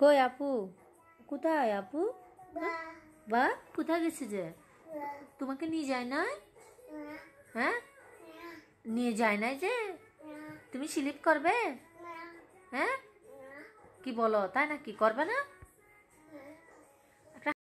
কই আপু কোথায় আপু বা কোথায় গেছে যে তোমাকে নিয়ে যায় না হ্যাঁ নিয়ে যায় না যে তুমি স্লিপ করবে হ্যাঁ কি বলো তাই নাকি করবে না